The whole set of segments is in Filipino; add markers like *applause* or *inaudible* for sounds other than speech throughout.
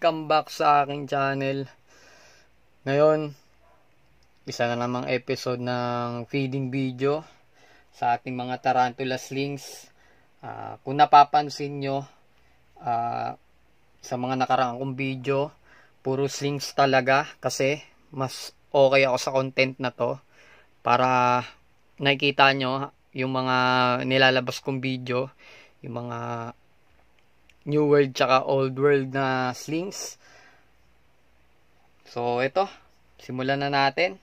welcome back sa aking channel. Ngayon, isa na namang episode ng feeding video sa ating mga tarantula slings. Uh, kung napapansin nyo, uh, sa mga nakaraang kong video, puro slings talaga kasi mas okay ako sa content na to para nakikita nyo yung mga nilalabas kong video, yung mga new world tsaka old world na slings. So, ito. Simulan na natin.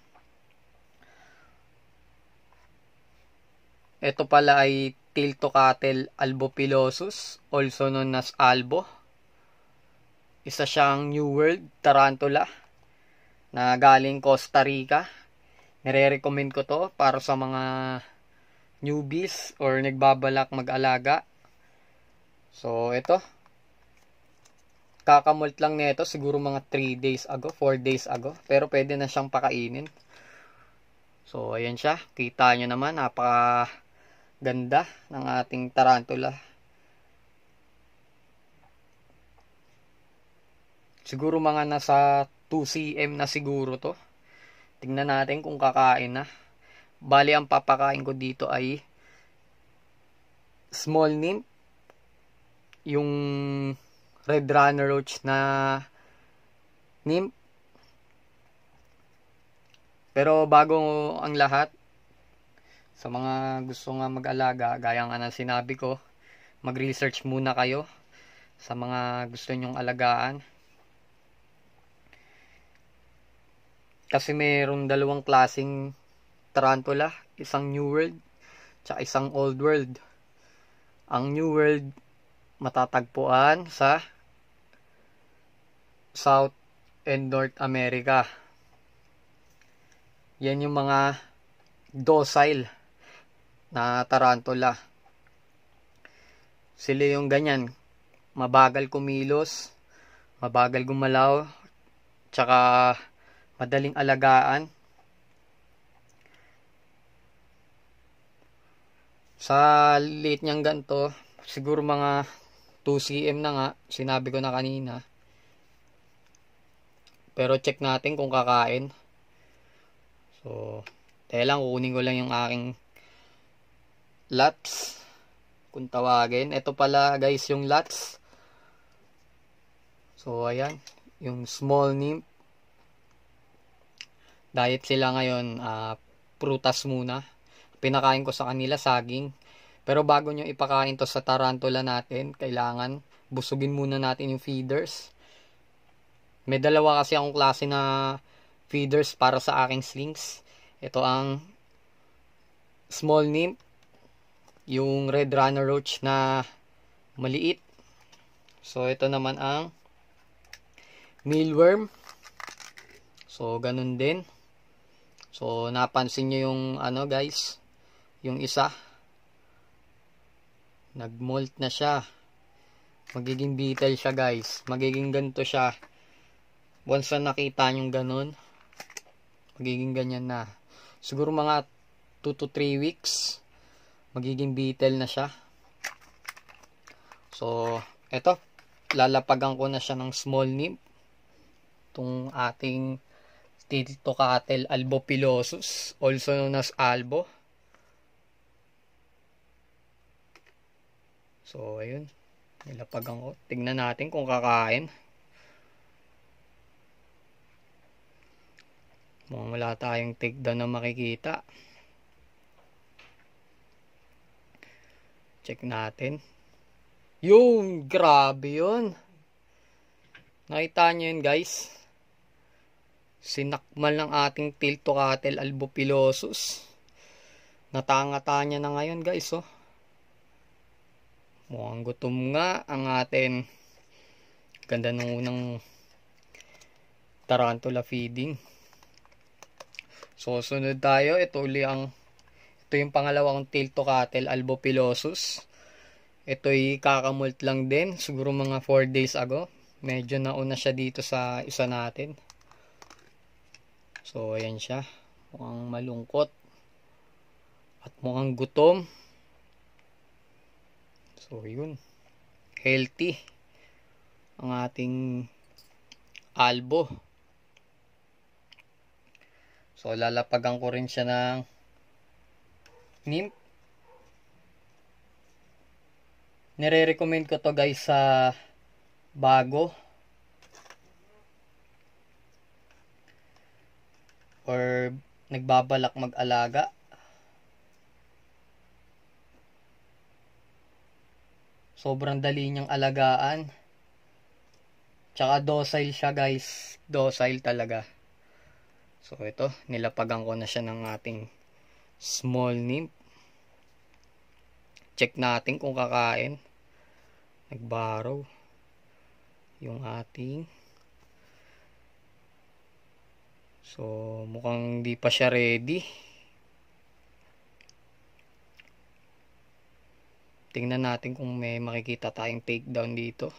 Ito pala ay Tiltocatel albopilosus, also known as albo. Isa siyang New World tarantula na galing Costa Rica. Nire-recommend ko to para sa mga newbies or nagbabalak mag-alaga So, ito. Kakamult lang nito siguro mga 3 days ago, 4 days ago. Pero pwede na siyang pakainin. So, ayan siya. Kita nyo naman, napaka ganda ng ating tarantula. Siguro mga nasa 2 cm na siguro to. Tingnan natin kung kakain na. Bali, ang papakain ko dito ay small nymph yung Red Runner Roach na nymph. Pero bago ang lahat, sa mga gusto nga mag-alaga, gaya nga na sinabi ko, mag-research muna kayo sa mga gusto nyong alagaan. Kasi mayroong dalawang klasing tarantula, isang New World, tsaka isang Old World. Ang New World, matatagpuan sa South and North America. Yan yung mga docile na tarantula. Sila yung ganyan. Mabagal kumilos, mabagal gumalaw, tsaka madaling alagaan. Sa liit niyang ganto, siguro mga 2cm na nga, sinabi ko na kanina. Pero check natin kung kakain. So, dahil lang kukunin ko lang yung aking lats. kung tawagin. Ito pala guys yung lats. So, ayan. Yung small nymph. Diet sila ngayon, uh, prutas muna. Pinakain ko sa kanila, saging. Pero bago nyo ipakain to sa tarantula natin, kailangan busugin muna natin yung feeders. May dalawa kasi akong klase na feeders para sa aking slings. Ito ang small nymph, yung red runner roach na maliit. So, ito naman ang mealworm. So, ganun din. So, napansin nyo yung ano guys, yung isa Nagmolt na siya. Magiging beetle siya guys. Magiging ganito siya. Once na nakita yung ganun, magiging ganyan na. Siguro mga 2 to 3 weeks, magiging beetle na siya. So, eto, lalapagan ko na siya ng small nymph. Itong ating Tito Cattle albopilosus, also known as albo. So, ayun. Nilapagan ko. Tingnan natin kung kakain. Mukhang wala tayong takedown na makikita. Check natin. Yun! Grabe yun! Nakita nyo yun guys. Sinakmal ng ating Tiltocatel albupilosus. Natangata niya na ngayon guys oh. Mukhang gutom nga ang atin. Ganda ng unang tarantula feeding. So, sunod tayo. Ito uli ang ito yung pangalawang tilto cattle albopilosus. Ito'y ay kakamult lang din. Siguro mga 4 days ago. Medyo nauna siya dito sa isa natin. So, ayan siya. Mukhang malungkot. At mukhang gutom. So, yun. Healthy. Ang ating albo. So, lalapagan ko rin siya ng nymph. Nire-recommend ko to guys sa bago. Or nagbabalak mag-alaga. Sobrang dali niyang alagaan. Tsaka docile siya guys. Docile talaga. So ito, nilapagan ko na siya ng ating small nymph. Check natin kung kakain. Nagbarrow. Yung ating So, mukhang hindi pa siya ready. Tingnan natin kung may makikita tayong takedown dito.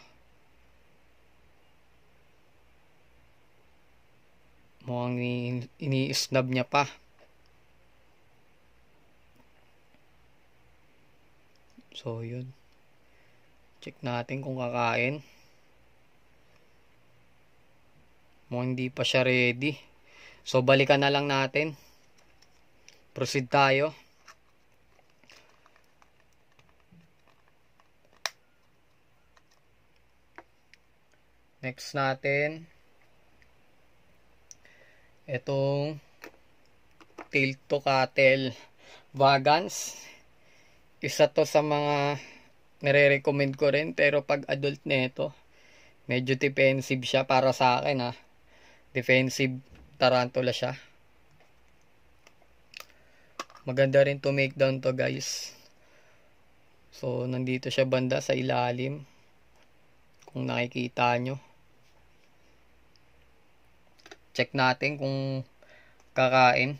Mukhang ini-snub niya pa. So, yun. Check natin kung kakain. Mukhang hindi pa siya ready. So, balikan na lang natin. Proceed tayo. Next natin, itong tail to cattle vagans. Isa to sa mga nire-recommend ko rin pero pag adult na ito, medyo defensive siya para sa akin ha. Ah. Defensive tarantula siya. Maganda rin to make down to guys. So, nandito siya banda sa ilalim. Kung nakikita nyo. Check natin kung kakain.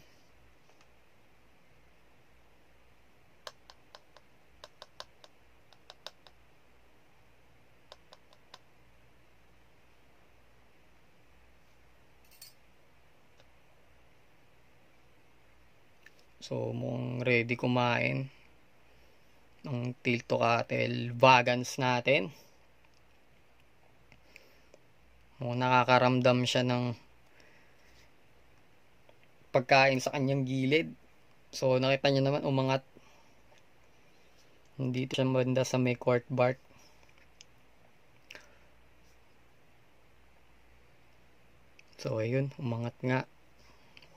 So, mong ready kumain ng tilto cattle vagans natin. Mung nakakaramdam siya ng pagkain sa kanyang gilid. So, nakita niya naman umangat. Dito siya banda sa may court bar. So, ayun. Umangat nga.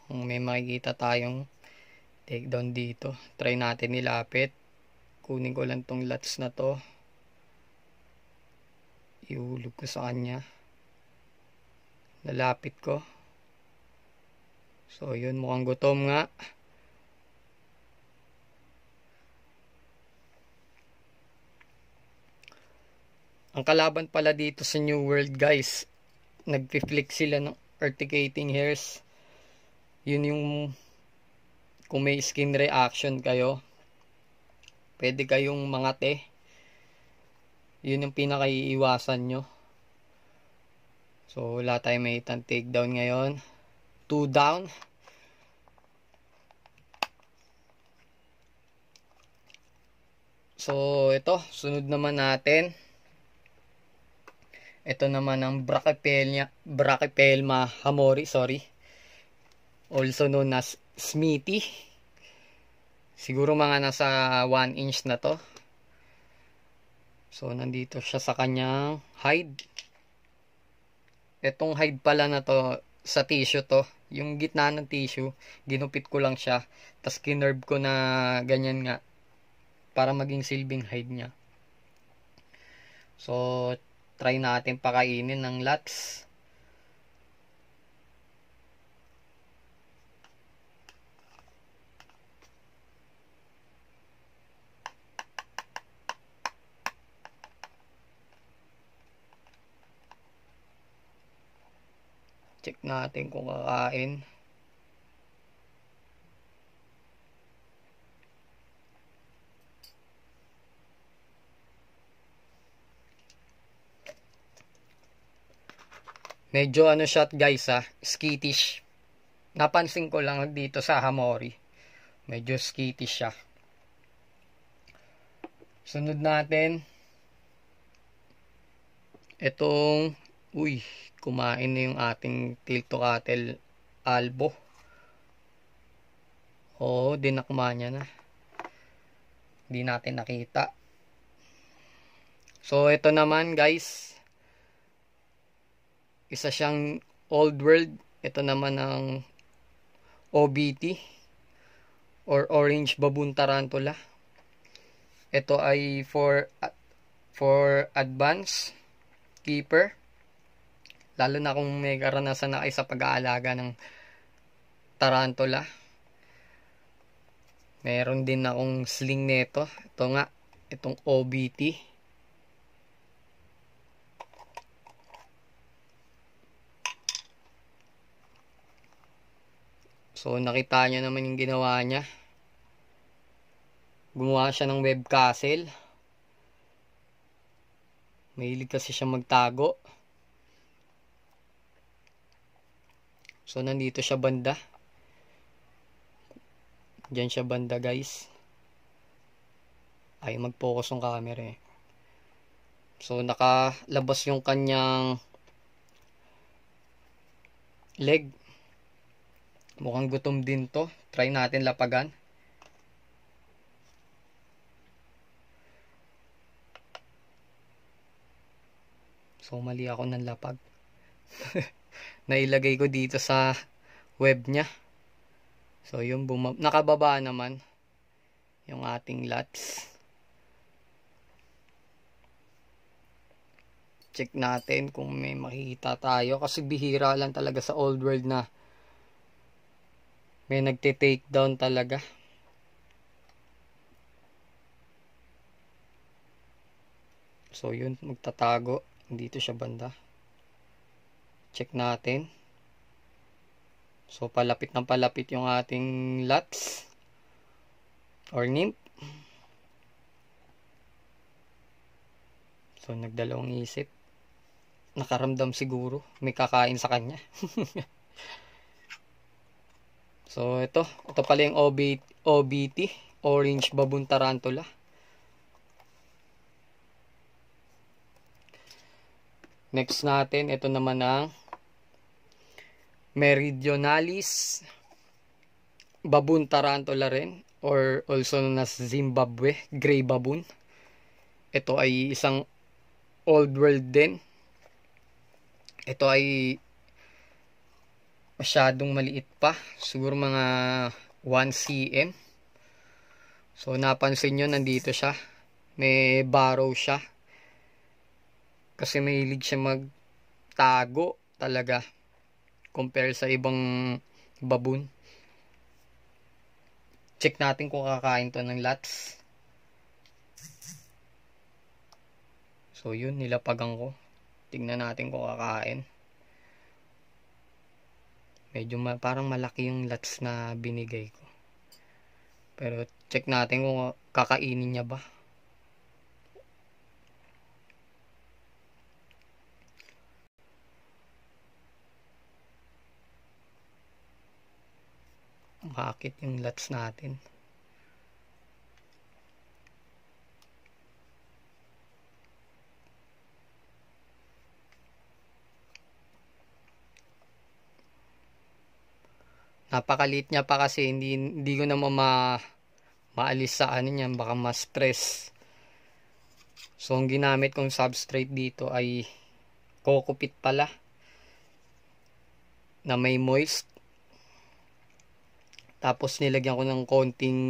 Kung may makikita tayong take down dito. Try natin nilapit. Kunin ko lang tong lots na to. Ihulog ko sa kanya. Nalapit ko. So, yun mukhang gutom nga. Ang kalaban pala dito sa New World guys, nagpi-flick sila ng articulating hairs. Yun yung kung may skin reaction kayo, pwede kayong mangate. Yun yung pinakaiiwasan nyo. So wala tayong may take down ngayon. 2 down. So, ito, sunod naman natin. Ito naman ang Brachypelma, Brachypelma hamori, sorry. Also known as Smithy. Siguro mga nasa 1 inch na to. So, nandito siya sa kanyang hide. Itong hide pala na to, sa tissue to, yung gitna ng tissue, ginupit ko lang siya, tas kinerve ko na ganyan nga, para maging silbing hide niya. So, try natin pakainin ng lats. Check natin kung kakain. Medyo ano shot guys ha, ah. skittish. Napansin ko lang dito sa Hamori. Medyo skittish siya. Sunod natin. Itong Uy, kumain na yung ating tilto cattle albo. Oo, dinakma niya na. Hindi ah. natin nakita. So, ito naman guys. Isa siyang old world. Ito naman ang OBT or orange baboon tarantula. Ito ay for for advanced keeper Lalo na kung may karanasan na kayo sa pag-aalaga ng tarantula. Meron din akong sling nito. Ito nga, itong OBT. So, nakita niya naman yung ginawa niya. Gumawa siya ng web castle. Mahilig kasi siya magtago. So, nandito siya banda. Diyan siya banda, guys. Ay, mag-focus yung camera eh. So, nakalabas yung kanyang leg. Mukhang gutom din to. Try natin lapagan. So, mali ako ng lapag. *laughs* na ilagay ko dito sa web niya. So, yung nakababa naman yung ating lots. Check natin kung may makikita tayo kasi bihira lang talaga sa old world na may nagte-take down talaga. So, yun, magtatago. Dito siya banda. Check natin. So, palapit ng palapit yung ating lots or nymph. So, nagdalawang isip. Nakaramdam siguro. May kakain sa kanya. *laughs* so, ito. Ito pala yung OB, OBT. Orange Baboon Tarantula. Next natin, ito naman ang meridionalis, baboon tarantula rin, or also known as Zimbabwe, gray baboon. Ito ay isang old world din. Ito ay masyadong maliit pa. Siguro mga 1 cm. So, napansin nyo, nandito siya. May barrow siya. Kasi may mahilig siya magtago talaga compare sa ibang baboon. Check natin kung kakain to ng lats. So yun, nilapagan ko. Tingnan natin kung kakain. Medyo ma parang malaki yung lats na binigay ko. Pero check natin kung kakainin niya ba. bakit yung lots natin napakalit niya pa kasi hindi, hindi ko naman ma, maalis sa ano niya baka ma-stress so ang ginamit kong substrate dito ay kokopit pala na may moist tapos nilagyan ko ng konting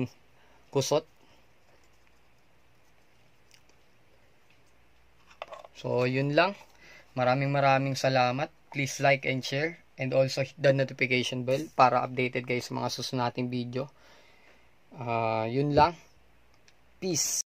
kusot. So, yun lang. Maraming maraming salamat. Please like and share. And also hit the notification bell para updated guys sa mga susunod nating video. Uh, yun lang. Peace.